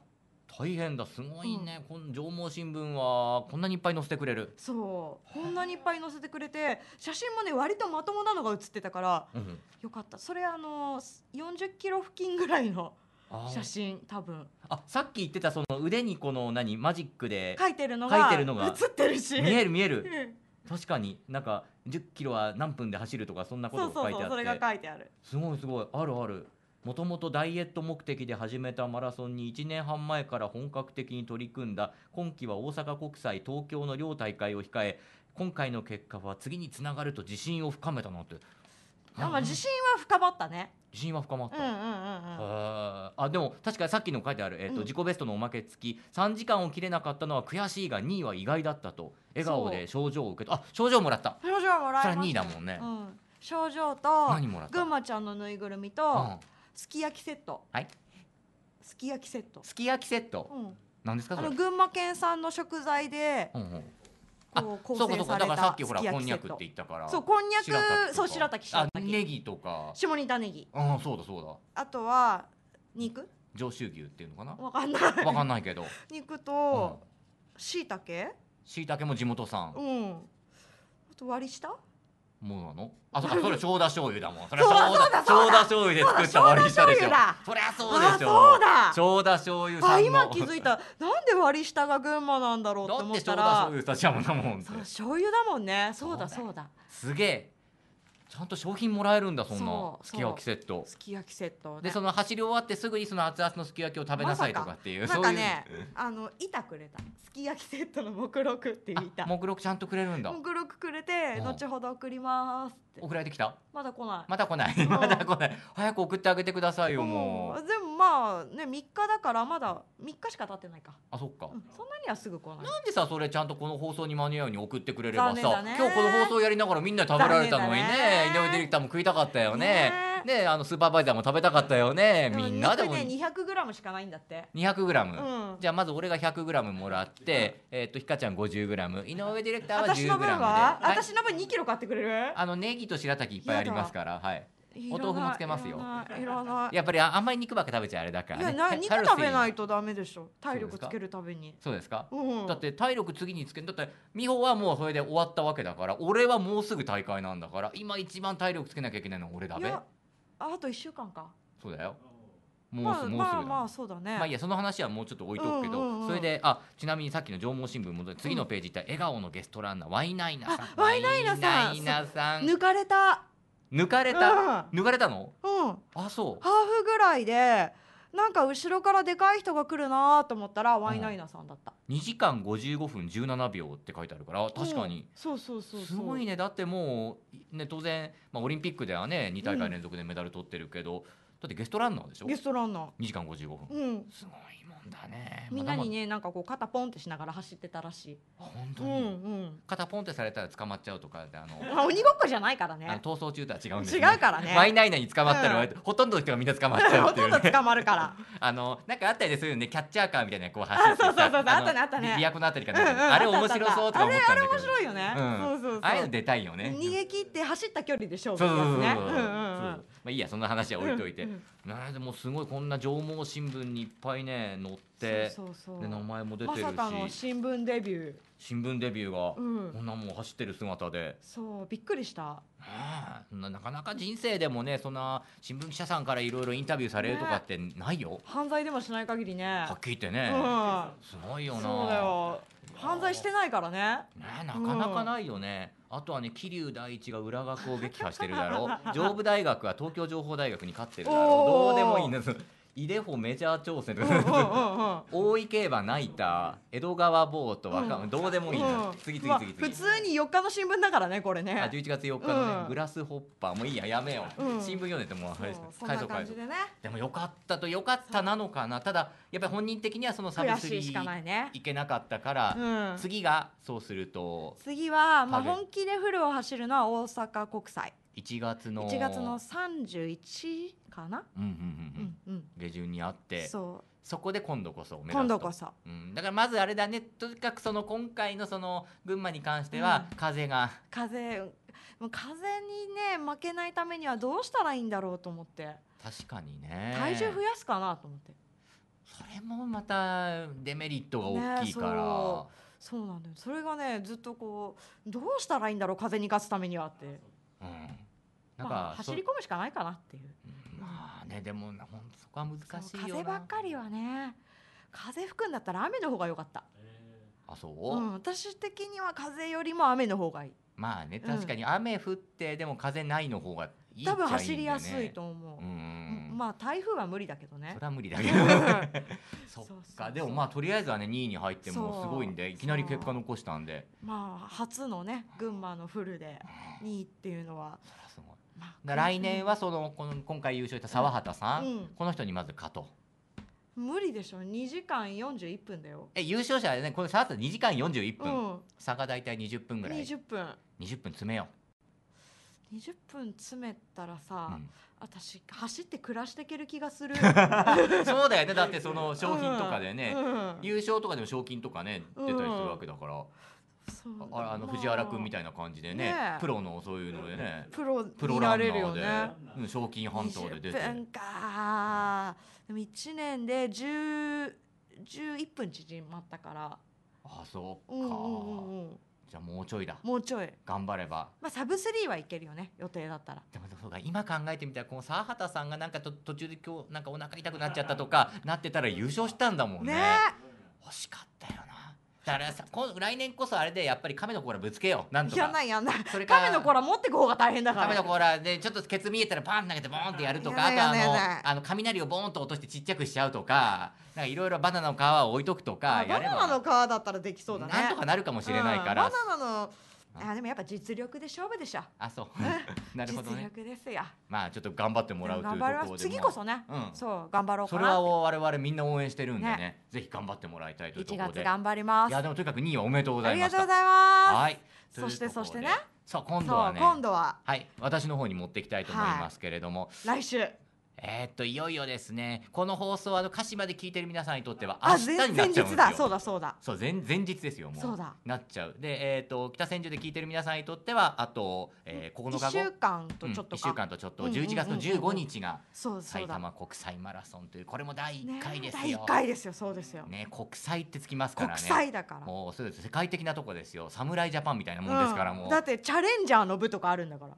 大変だすごいね、この縄文新聞はこんなにいっぱい載せてくれるそうこんなにいっぱい載せてくれて写真もね割とまともなのが写ってたから、うん、よかったそれあの40キロ付近ぐらいの写真多分あさっき言ってたその腕にこの何マジックで書いてるのがるのが写ってるし見える見える、確かになんか10キロは何分で走るとかそんなこと書いてあっそれが書いてあるすごいすごいあるあるもともとダイエット目的で始めたマラソンに1年半前から本格的に取り組んだ今季は大阪国際東京の両大会を控え今回の結果は次につながると自信を深めたなんてあ、まあ、自信は深まったね。自信は深まった。うんうんうんうん、あ、でも、確かさっきの書いてある、えっ、ー、と、うん、自己ベストのおまけ付き、3時間を切れなかったのは悔しいが、2位は意外だったと。笑顔で症状を受けた。あ、症状もらった。症状もらえまし、それ2位だもんね。うん、症状と。ぐんまちゃんのぬいぐるみと。うんすき焼きセット。はい。すき焼きセット。すき焼きセット。うん。なんですかあの群馬県産の食材で。うんうん。う構成されだからさっきほらこんにゃくって言ったからそうこんにゃくそう白滝白滝ネギとか下仁田ネギあそうだそうだあとは肉上州牛っていうのかなわかんないわかんないけど 肉と椎茸？椎茸も地元産うんあと割り下もののあそうかそれソーダ醤油だもんそれーダ醤油で作った割り下でしょそりゃそうでしょーダ醤油さん今気づいたなんで割り下が群馬なんだろうって思ったらだってソーダ醤油さちゃもんだもんそう醤油だもんねそうだそうだすげえちゃんと商品もらえるんだそんなすき焼きセットすき焼きセット、ね、でその走り終わってすぐにその熱々のすき焼きを食べなさいとかっていう、ま、なんかねあの板くれたすき焼きセットの目録っていう板目録ちゃんとくれるんだ目録くれて後ほど送りますって送られてきたまだ来ないまだ来ない、まだ来ない早く送ってあげてくださいよもうでもまあね3日だからまだ3日しか経ってないかあそっか、うん、そんなにはすぐ来ないなんでさそれちゃんとこの放送に間に合うように送ってくれればさ、今日この放送やりながらみんな食べられたのにね井上ディレクターも食いたかったよねねねあのスーパーバイザーも食べたかったよねみんなでも二 200g しかないんだって 200g、ムじゃあまず俺が 100g もらってえっ、とひかちゃん 50g 井上ディレクターは 10g で私の分は、はい、私の分 2kg 買ってくれるあのネギと白滝いっぱいありますからはいお豆腐もつけますよ。いらない。やっぱりあんまり肉ばっか食べちゃあれだから、肉食べないとダメでしょ。体力つけるために。そうですか。だって体力次につけだって美穂はもうそれで終わったわけだから、俺はもうすぐ大会なんだから、今一番体力つけなきゃいけないのは俺だべ。あと1週間かそうだよもうまあ、すぐだまあまあそうだねまあいいやその話はもうちょっと置いとくけど、うんうんうんそれであちなみにさっきの縄文新聞戻って次のページいった笑顔のゲストランナーワイナイナさんワイナイナさんワイナイナさん抜かれた抜かれた、抜かれたのうんハーあそうフぐらいでなんか後ろからでかい人が来るなと思ったらワイナイナさんだった、うん、2時間55分17秒って書いてあるから確かに、そうそうそうすごいねだってもう、ね、当然、まあ、オリンピックではね2大会連続でメダル取ってるけど、うん、だってゲストランナーでしょゲストランナー2時間55分、うん、すごいんだねみんなにねなんかこう肩ポンってしながら走ってたらしい本当に、うんうん、肩ポンってされたら捕まっちゃうとかあの鬼ごっこじゃないからね逃走中とは違うんです、ね、違うからねマイナイナに捕まったら、うん、ほとんどの人がみんな捕まっちゃうっていう、ね、ほとんど捕まるから あのなんかあったりですよねキャッチャーカーみたいなこう走ってそうそうそうあったねあったね琵琶のあたりかな、うんうん、あれ面白そうとか思ったんだけどあれ面白いよね、うん、そうそうそうああいうの出たいよね逃げ切って走った距離で勝負ですねそうそうそうそう,、うんうんうんまあいいやそんな話は置いといて、うんうん、なでもすごいこんな上毛新聞にいっぱいね載ってで名前も出てるし、ま、新聞デビュー新聞デビューが、うん、こんなもん走ってる姿でそうびっくりしたなかなか人生でもねそんな新聞記者さんからいろいろインタビューされるとかってないよ、ね、犯罪でもしない限りねはっきり言ってね、うん、すごいよなそうだよ犯罪してないからねねなかなかないよね、うんあとはね桐生第一が裏学を撃破してるだろう 上武大学は東京情報大学に勝ってるだろうどうでもいいんです井出穂メジャー挑戦とか大井競馬泣いた江戸川坊と若、うどうでもいいな、次次次、普通に4日の新聞だからねこれねあ11月4日のね、グラスホッパーもういいややめよう、新聞読んでてもう返れです解でもよかったとよかったなのかなただやっぱり本人的にはそのサブスリーいねいけなかったから、次がそうすると次は、まあ、本気でフルを走るのは大阪国際1月の1月の31かな、うんうんうんうん、下旬にあってそそこで今度こそ目今度こそ、うん、だからまずあれだねとにかくその今回のその群馬に関しては風が、うん、風もう風にね負けないためにはどうしたらいいんだろうと思って確かにね体重増やすかなと思ってそれもまたデメリットが大きいから、ね、そうなんだよそれがねずっとこうどうしたらいいんだろう風に勝つためにはって。うんなんか、まあ、走り込むしかないかなっていう。まあねでも本当そこは難しい風ばっかりはね風吹くんだったら雨の方が良かった。あそう、うん、私的には風よりも雨の方がいい。まあね確かに雨降って、うん、でも風ないの方がいい、ね、多分走りやすいと思う。うんまあ台風は無理だけどね。それは無理だけど。そっかでもまあとりあえずはね二位に入ってもすごいんでいきなり結果残したんで。まあ初のね群馬のフルで二位っていうのは。そらすごい。来年はそのこの今回優勝した沢畑さん、うん、この人にまず勝とう。無理でしょ2時間41分だよえ優勝者はねこの沢畑2時間41分、うん、差が大体20分ぐらい20分20分詰めよう20分詰めたらさ、うん、私走って暮らしていける気がする そうだよねだってその賞品とかでね、うん、優勝とかでも賞金とかね出たりするわけだから、ああの藤原君みたいな感じでね、ね、プロのそういうのでねプロプロランナーで、ね、賞金半島で出て20かでも1年で11分縮まったからあそうか、うんうんうん、じゃあもうちょいだもうちょい頑張ればまあサブスリーはいけるよね予定だったらでもそうか今考えてみたらこの沢畑さんがなんかと途中で今日なんかお腹痛くなっちゃったとかなってたら優勝したんだもんねね惜しかったよだからさこ来年こそあれでやっぱり亀の甲羅ぶつけようなんとかやんないやんないそれ亀の甲羅持ってく方が大変だから亀の甲羅でちょっとケツ見えたらパン投げてボーンってやるとかあとあのあの雷をボーンと落としてちっちゃくしちゃうとかなんかいろいろバナナの皮を置いとくとかバナナの皮だったらできそうだねなんとかなるかもしれないから、うん、バナナのあでもやっぱ実力で勝負でしょ。あそう。なるほど、ね、実力ですよ。まあちょっと頑張ってもらうというところで次こそね、うん、そう頑張ろうそれは我々みんな応援してるんでね、ね、ぜひ頑張ってもらいたいというところで。1月頑張ります。いやでもとにかく二位はおめでとうございます。ありがとうございます。はい。そしてそしてね。さあ今度はね。今度は。はい。私の方に持っていきたいと思いますけれども。はい、来週。えー、っといよいよですねこの放送はあの鹿島で聞いてる皆さんにとっては明日になっちゃうんですよ前日だそうだそうだそう前前日ですよもうそうだなっちゃうで、えー、っと北千住で聞いてる皆さんにとってはあと、えー、9日後1週間とちょっと、うん、1週間とちょっと11月の15日が埼玉国際マラソンというこれも第1回ですよ、ね、第1回ですよそうですよね国際ってつきますからね国際だからもうそうです世界的なとこですよ侍ジャパンみたいなもんですから、うん、もうだってチャレンジャーの部とかあるんだから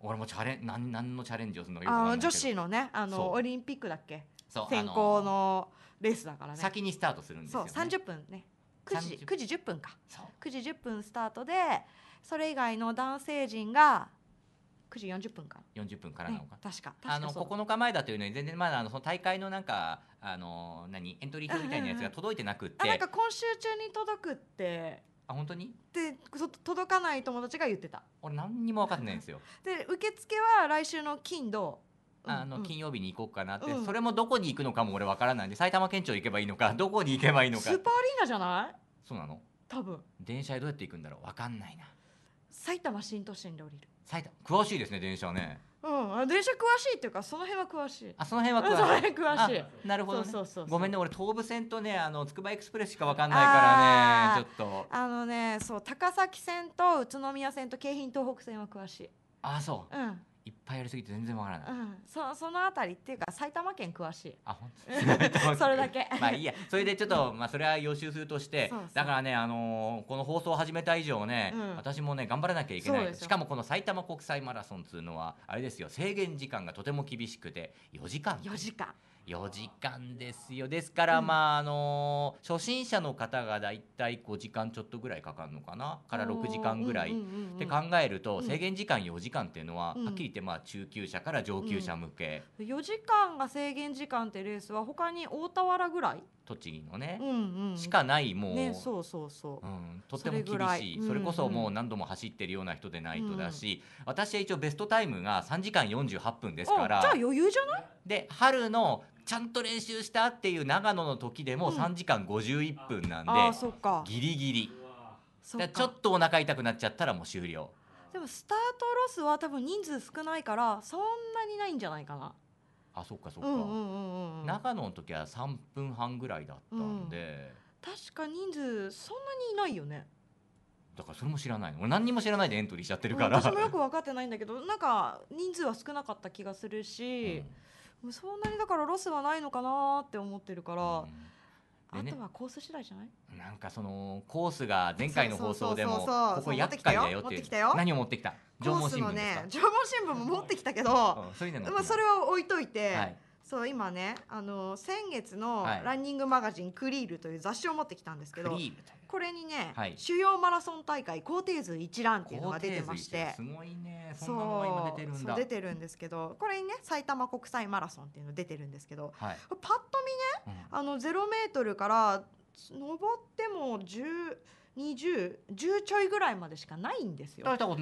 俺もチャレン何何のチャレンジをするのかあ女子のねあのオリンピックだっけ先行のレースだからね先にスタートするんですよ、ね、そう30分ね9時 ,9 時10分か9時10分スタートでそれ以外の男性陣が9時40分から40分からなのか、ね、確かあの9日前だというのに全然まだあのその大会のなんかあの何エントリー表みたいなやつが届いてなくって、うんうんうん、なんか今週中に届くってあ本当にって届かない友達が言ってた俺何にも分かんないんですよ で受付は来週の金土あの金曜日に行こうかなって、うん、それもどこに行くのかも俺分からないんで埼玉県庁行けばいいのか どこに行けばいいのかスーパーアリーナじゃないそうなの多分電車でどうやって行くんだろう分かんないな埼玉新都心で降りる埼玉詳しいですね電車ねうん、電車詳しいっていうかその辺は詳しいあその辺は詳しい詳しいなるほど、ね、そうそうごめんね俺東武線とねあのつくばエクスプレスしか分かんないからねちょっとあのねそう高崎線と宇都宮線と京浜東北線は詳しいあそう、うん、ぱいやりすぎて全然わからない、うん、そそのあたりっていうか埼玉県詳しいあ本当 それだけ まあいいやそれでちょっと、まあ、それは予習するとしてだからね、あのー、この放送を始めた以上ね、うん、私もね頑張らなきゃいけないしかもこの埼玉国際マラソンっていうのはあれですよ制限時間がとても厳しくて4時間4時間4時間ですよですから、うん、まああのー、初心者の方がだいたい5時間ちょっとぐらいかかるのかなから6時間ぐらいって考えると、うんうんうん、制限時間4時間っていうのは、うん、はっきり言ってまあ中級者から上級者向け、うん、4時間が制限時間ってレースは他に大田原ぐらい栃木のね、うんうん、しかないもう、ね、そうそうそう、うん、とても厳しい、それこそもう何度も走ってるような人でないとだし、うんうん、私は一応ベストタイムが3時間48分ですからじゃあ余裕じゃないで春のちゃんと練習したっていう長野の時でも3時間51分なんで、うん、ギリギリちょっとお腹痛くなっちゃったらもう終了。でもスタートロスは多分人数少ないからそんなにないんじゃないかなあそっかそっか、うんうんうん、長野の時は3分半ぐらいだったんで、うん、確か人数そんなにいないよねだからそれも知らないの俺何にも知らないでエントリーしちゃってるから、私もよく分かってないんだけどなんか人数は少なかった気がするし、うん、そんなにだからロスはないのかなって思ってるから、うんあとはコース次第じゃないなんかそのコースが前回の放送でもここ厄介だよっていう何を持ってきた縄文新聞ですか、ね、縄文新聞も持ってきたけど、うん、それは置いといて、はいそう今ねあの先月のランニングマガジン「クリール」という雑誌を持ってきたんですけどこれにね、はい、主要マラソン大会高低図一覧っていうのが出てましてすごいねそう出てるんですけどこれにね埼玉国際マラソンっていうの出てるんですけど、はい、パッと見ね、うん、あの0メートルから登っても10。2010ちょいぐらいまでしかないんですよ。で高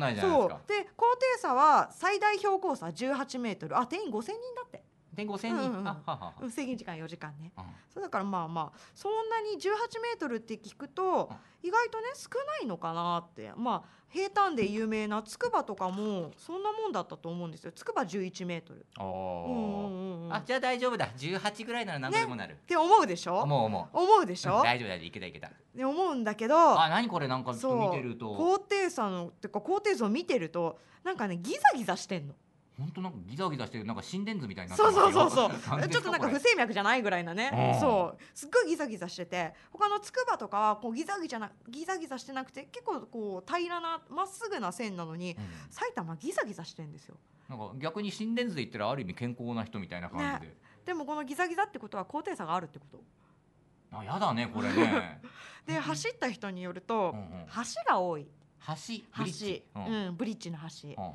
低差は最大標高差18メートルあ定員5000人だって。で5000人、うんうん、ははは制限時間4時間ね、うん、そうだからまあまあそんなに1 8ルって聞くと、意外とね少ないのかなってまあ平坦で有名な筑波とかもそんなもんだったと思うんですよ筑波11メートルあ、うんうん、じゃあ大丈夫だ18ぐらいなら何でもなる、ね、って思うでしょ思う思う思うでしょ、う大丈夫大丈夫いけたいけたで思うんだけどあ何これなんか見てると高低差のってか高低差を見てるとなんかねギザギザしてんの本当なんかギザギザしてるなんか心電図みたいなそうそうそうそうちょっとなんか不整脈じゃないぐらいなねそうすっごいギザギザしてて他のつくばとかはこうギザギザなギザギザしてなくて結構こう平らなまっすぐな線なのに、うん、埼玉ギザギザしてんですよなんか逆に心電図で言ったらある意味健康な人みたいな感じで、ね、でもこのギザギザってことは高低差があるってことあやだねこれね で走った人によると、うんうん、橋が多い橋橋うん、ブリッジの橋、うんうん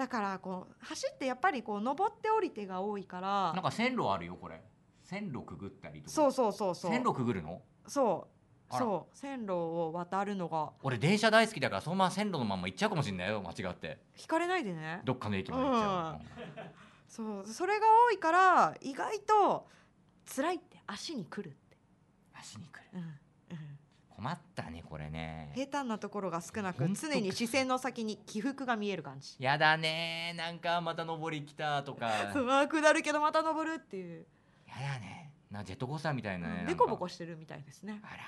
だからこう走ってやっぱりこう登って降りてが多いからなんか線路あるよこれ線路くぐったりとかそうそうそうそう線路くぐるのそうそう線路を渡るのが俺電車大好きだからそのまま線路のまま行っちゃうかもしれないよ間違って引かれないでねどっかの駅まで行っちゃう、うん、そうそれが多いから意外と辛いって足にくるって足にくる、うん困ったねこれね平坦なところが少なく常に視線の先に起伏が見える感じやだねなんかまた上りきたとか うくなるけどまた上るっていうやだねなジェットコースターみたいなね、うん、デこしてるみたいですねあら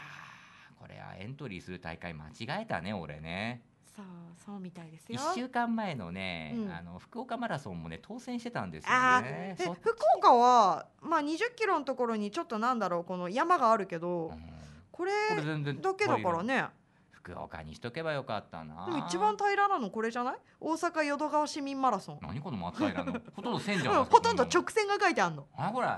これはエントリーする大会間違えたね俺ねそうそうみたいですよ1週間前のね、うん、あの福岡マラソンもね当選してたんですよね福岡は、まあ、2 0キロのところにちょっとなんだろうこの山があるけど、うんこれだけだからね福岡にしとけばよかったなでも一番平らなのこれじゃない大阪淀川市民マラソン何この松平の ほとんど線じゃん、うん、ほとんど直線が書いてあるのあこれ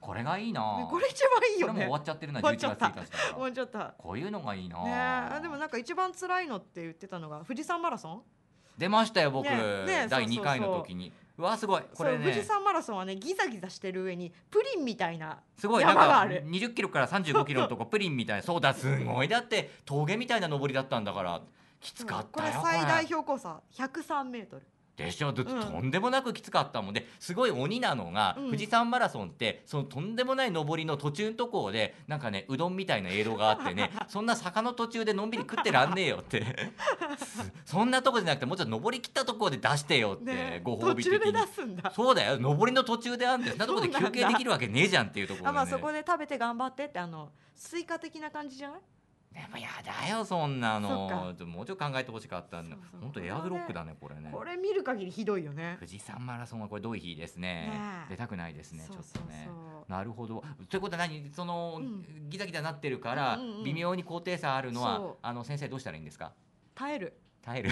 これがいいな。これ一番いいよ、ね、も終わっちゃってるな。終わっちゃった。終わっちゃった。こういうのがいいな。ね、でもなんか一番辛いのって言ってたのが富士山マラソン。出ましたよ僕、ね、第2回の時に。うわすごいこれ、ね、富士山マラソンはねギザギザしてる上にプリンみたいなすごいなんか20キロから35キロのとこプリンみたいなそうだすごいだって峠みたいな登りだったんだからきつかったよ、うん、これ最大標高差103メートルでしょとんでもなくきつかったもんで、すごい鬼なのが、富士山マラソンってそのとんでもない上りの途中のとこでなんかねうどんみたいな映像があってね そんな坂の途中でのんびり食ってらんねえよって そんなとこじゃなくてもうちょっと上りきったところで出してよって、ご褒美的にそうだよ上りの途中であんそんなとこで休憩できるわけねえじゃんっていうところ、ね、あまあそこで食べて頑張ってってあのスイカ的な感じじゃないでもやだよそんなのもうちょっと考えてほしかったん本当エアーロックだねこれねこれ見る限りひどいよね富士山マラソンはこれどういう日ですね出たくないですねちょっとねなるほどということは何その、ギザギザなってるから微妙に高低差あるのは、あの先生どうしたらいいんですか耐える耐える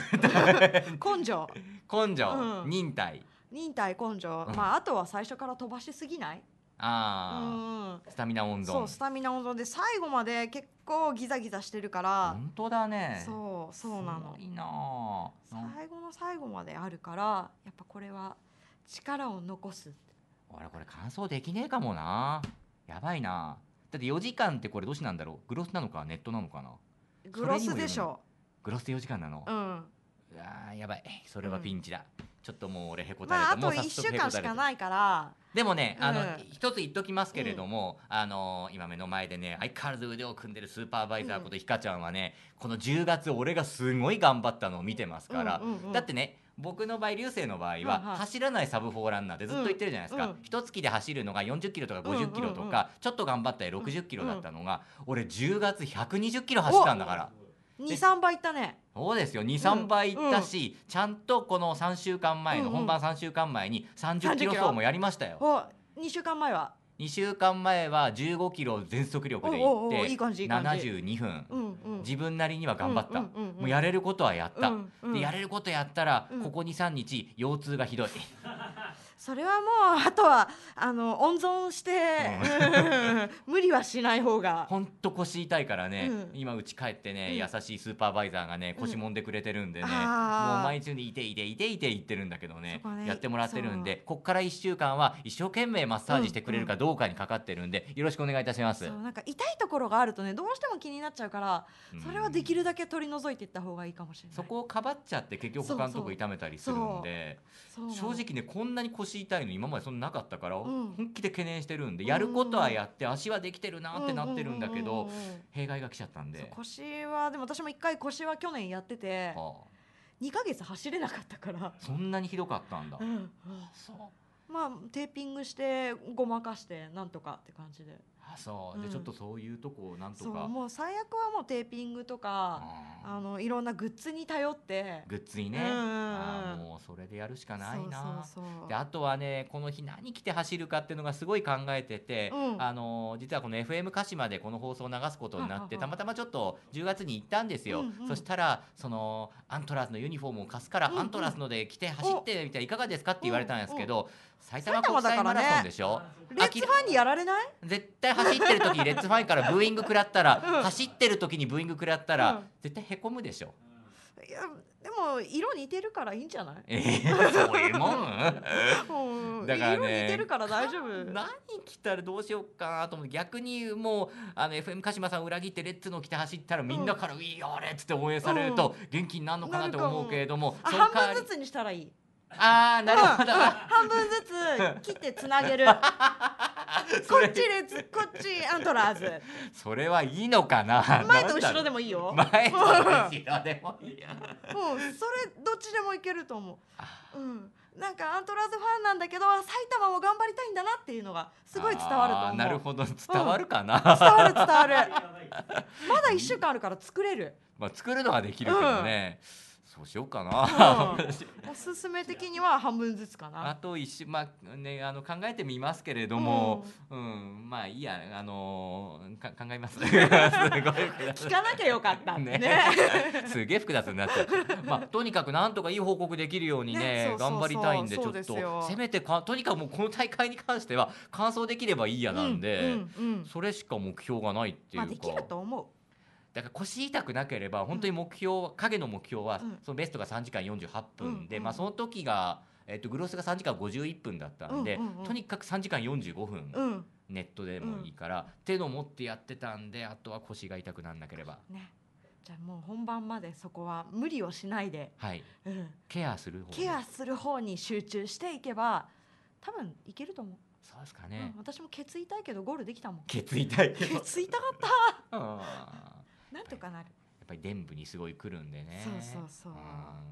根性 根性、忍耐忍耐根性、まああとは最初から飛ばしすぎないああ、スタミナ温存そうスタミナ温存で最後まで結構ギザギザしてるから本当だねそうそうなのいいな最後の最後まであるからやっぱこれは力を残す俺これ乾燥できねえかもなやばいなだって4時間ってこれどうしなんだろうグロスなのかネットなのかなグロスでしょグロスで4時間なのうんあやばいそれはピンチだ、うん、ちょっともう俺へこたれた、まあ、あと1週間しかないからでもね、あの、うん、一つ言っときますけれども、うん、あの今目の前でね、相変わらず腕を組んでるスーパーバイザーことひかちゃんはね、この10月俺がすごい頑張ったのを見てますから、うんうんうんだってね、僕の場合流星の場合は走らないサブ4ランナーってずっと言ってるじゃないですか、うん、月で走るのが40キロとか50キロとか、ちょっと頑張ったり60キロだったのが、俺10月120キロ走ったんだから。23倍いったねそうですよ23倍いったし、うん、ちゃんとこの3週間前の、本番3週間前に3 0キロ走もやりましたよ2週間前は2週間前は15キロ全速力で行って72分、自分なりには頑張った、うんうんうんうん、もうやれることはやった、うんうん、でやれることやったらここ23日腰痛がひどいそれはもうあとはあの温存して、うん、無理はしない方が本当腰痛いからね、うん、今うち帰ってね、優しいスーパーバイザーがね腰もんでくれてるんでね、もう毎日にいていていていて言ってるんだけどね、ね、やってもらってるんでこっから1週間は一生懸命マッサージしてくれるかどうかにかかってるんで、よろしくお願いいたしますなんか痛いところがあるとねどうしても気になっちゃうからそれはできるだけ取り除いていった方がいいかもしれない、そこをかばっちゃって結局他のとこ痛めたりするんで正直ねこんなに腰腰痛いの今までそんななかったから、本気で懸念してるんで、やることはやって足はできてるなってなってるんだけど、弊害が来ちゃったんで腰はでも私も一回腰は去年やってて、はあ、2か月走れなかったからそんなにひどかったんだ、うん、まあテーピングしてごまかしてなんとかって感じでそうで、うん、ちょっとそういうとこをなんとかもう最悪はもうテーピングとか、あのいろんなグッズに頼ってグッズにね、うん、あもうそれでやるしかないなであとはねこの日何着て走るかっていうのがすごい考えてて、あの実はこの FM 鹿島でこの放送を流すことになって、たまたまちょっと10月に行ったんですよ、うんうん、そしたらそのアントラーズのユニフォームを貸すから、アントラーズので着て走ってみたいいかがですかって言われたんですけど、埼玉国際マラソンでしょ、ね、レッツファンにやられない絶対走ってる時にレッツファンからブーイング食らったら、うん、走ってる時にブーイング食らったら、うん、絶対へこむでしょいやでも色似てるからいいんじゃない？えー、そういうもん。だから、ね、色似てるから大丈夫。何着たらどうしようかなと思って逆にもうあの FM 鹿島さん裏切ってレッツの着て走ったらみんなから「いいよレッツ」って応援されると元気になるのかなと思うけれども、うん、半分ずつにしたらいい。ああなるほど、うん、半分ずつ切ってつなげる こっち列こっちアントラーズそれはいいのかな前と後ろでもいいよ 前と後ろでもいいようん、それどっちでもいけると思ううんなんかアントラーズファンなんだけど埼玉も頑張りたいんだなっていうのがすごい伝わると思うなるほど伝わるかな、うん、伝わる伝わる まだ1週間あるから作れるまあ作るのはできるけどね、うんそうしようかな、うん、おすすめ的には半分ずつかなあと一週まあねあの考えてみますけれども、うん、うん、まあいいやあの考えます 聞かなきゃよかった ね、ね、すげえ複雑になっちゃうまあとにかくなんとかいい報告できるようにね、ね、頑張りたいんでちょっとせめてかとにかくもうこの大会に関しては完走できればいいやなんで、うん、それしか目標がないっていうか、まあ、できると思うだから腰痛くなければ本当に目標、影の目標は、そのベストが3時間48分で、まあ、その時が、えっと、グロスが3時間51分だったんで、とにかく3時間45分、ネットでもいいから、手の持ってやってたんであとは腰が痛くならなければ。ねじゃあもう本番までそこは無理をしないで、はいうん、ケアする方ケアする方に集中していけば多分いけると思うそうですかね、うん、私もケツ痛いけどゴールできたもんケツ痛いけどケツ痛かった なんとかなる。やっぱり伝部にすごい来るんでね。そうそうそう。うま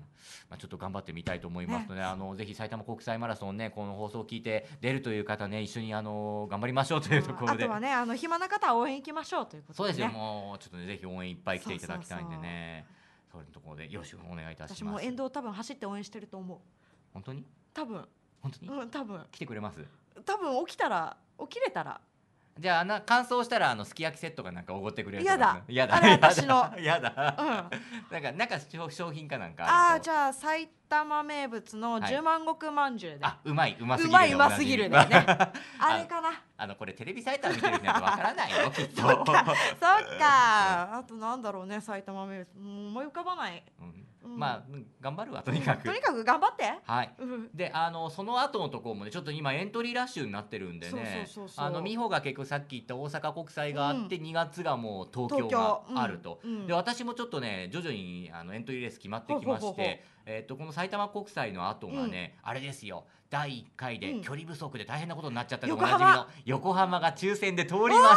あちょっと頑張ってみたいと思いますので、ね、あのぜひ埼玉国際マラソンねこの放送を聞いて出るという方ね一緒にあの頑張りましょうというところで。あとはねあの暇な方は応援行きましょうということで、ね、そうですよもうちょっとねぜひ応援いっぱい来ていただきたいんでね。そういうところでよろしくお願いいたします。私も沿道多分走って応援してると思う。本当に？多分。本当に？うん多分。来てくれます？多分起きたら起きれたらじゃあな乾燥したらあのすき焼きセットがなんかおごってくれるやだやだあれ私のや だ、うん、なんかなんか商品かなんかああじゃあ埼玉名物の十万石饅頭で、はい、あうまいうますぎるうまいうますぎるね あれかなあのこれテレビサイト見てる人はわからないよきっと そっかあとなんだろうね埼玉名物もう思い浮かばない、うんまあ頑張るわとにかく、とにかく頑張ってはい、であのその後のところもねちょっと今エントリーラッシュになってるんでねあの美穂が結局さっき言った大阪国際があって、2月がもう東京があると、うんで私もちょっとね徐々にあのエントリーレース決まってきましてえっとこの埼玉国際の後がね、あれですよ第1回で距離不足で大変なことになっちゃったでおなじみの横浜が抽選で通りましておめでと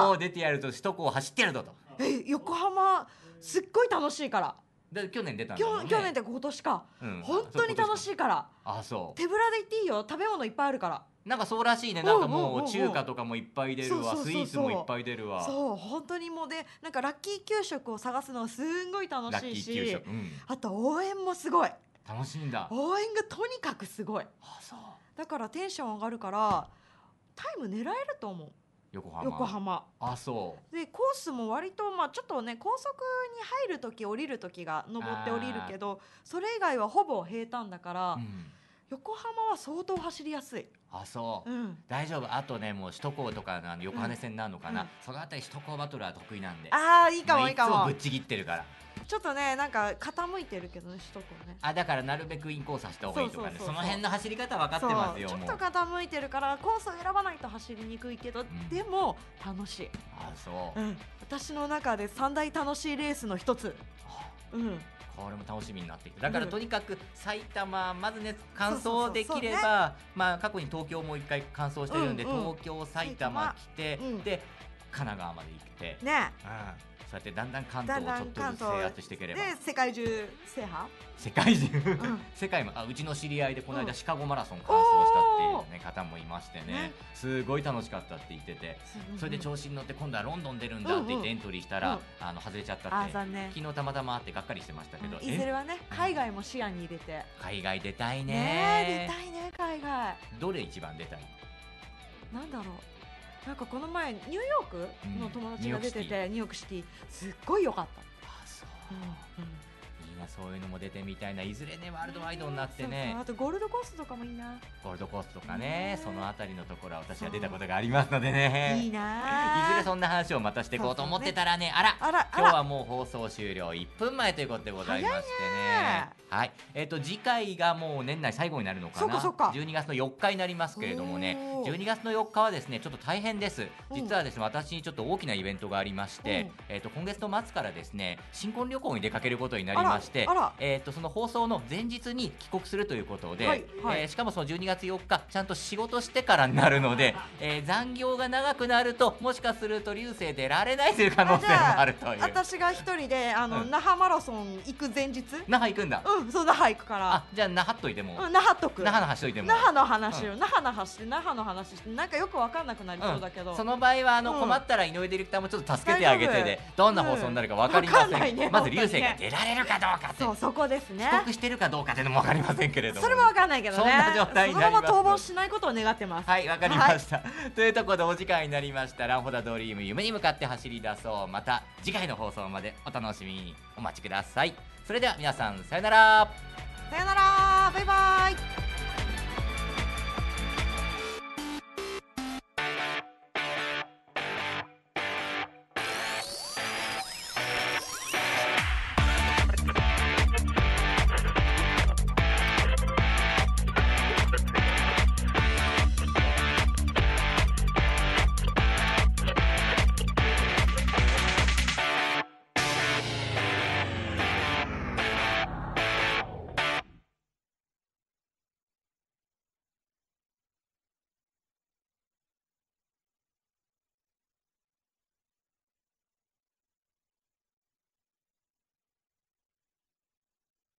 うもう出てやると首都高走ってやるぞと。え横浜すっごい楽しいからで去年出たんだもん、ね、去年って今年か、うん、本当に楽しいからあそう手ぶらで行っていいよ食べ物いっぱいあるからなんかそうらしいねなんかもう中華とかもいっぱい出るわスイーツもいっぱい出るわそう本当にもうでなんかラッキー給食を探すのはすんごい楽しいし、うん、あと応援もすごい楽しいんだ応援がとにかくすごいあそうだからテンション上がるからタイム狙えると思う横浜横浜あそうでコースも割とまあちょっとね高速に入る時降りる時が上って降りるけどそれ以外はほぼ平坦だから、うん、横浜は相当走りやすいあそう、うん、大丈夫あとねもう首都高とかの横羽線なのかな、うん、そのあたり首都高バトルは得意なんでああいいかもいいかもぶっちぎってるからちょっとねなんか傾いてるけどね首都高ねあだからなるべくインコースした方がいいとかねその辺の走り方分かってますよちょっと傾いてるからコースを選ばないと走りにくいけど、うん、でも楽しいあそう、うん、私の中で三大楽しいレースの一つうんこれも楽しみになってきただからとにかく埼玉、まずね完走できればまあ過去に東京も一回完走してるんで、うんうん、東京埼玉来て、うん、で神奈川まで行ってね、うんそうやってだんだん関東をちょっとずつ制圧していければで世界中制覇世界中、うん、世界もあうちの知り合いでこの間、シカゴマラソン完走したっていう、ね、方もいましてね、すごい楽しかったって言ってて、それで調子に乗って今度はロンドン出るんだって言ってエントリーしたら、あの外れちゃったって昨日たまたまあってがっかりしてましたけど、いずれはね海外も視野に入れて海外出たいねね出たいね海外どれ一番出たいなんだろうなんかこの前ニューヨークの友達が出てて、ニューヨークシティすっごい良かった。あそう、うんそういうのも出てみたいないずれねワールドワイドになってねあとゴールドコーストとかもいいなゴールドコーストとかねその辺りのところは私は出たことがありますのでねいいないずれそんな話をまたしていこうと思ってたらねあらあら今日はもう放送終了1分前ということでございましてねはいえっ、ー、と次回がもう年内最後になるのかなそか12月の4日になりますけれどもね12月の4日はですねちょっと大変です実はですね、私にちょっと大きなイベントがありまして、えっ、ー、と今月の末からですね新婚旅行に出かけることになりましてしてえー、とその放送の前日に帰国するということで、はいはい、えー、しかもその12月4日ちゃんと仕事してからになるので、えー、残業が長くなるともしかすると流星出られないという可能性もあるという私が一人であの、うん、那覇マラソン行く前日那覇行くんだうんそう那覇行くからあじゃあ那覇っといても、うん、那覇とく那覇の話といても那覇の話を、うん、那覇の話して那覇の話してなんかよく分かんなくなりそうだけど、うん、その場合はあの、困ったら井上ディレクターもちょっと助けてあげてでどんな放送になるか分かりません、ね、まず流星が出られるかどうかかってそうそこですね帰国してるかどうかっていうのも分かりませんけれどもそれも分からないけどねそんな状態になりますそのまま逃亡しないことを願ってますはい分かりました、はい、というところでお時間になりましたランホダドリーム夢に向かって走り出そうまた次回の放送までお楽しみにお待ちくださいそれでは皆さんさよならさよならバイバイ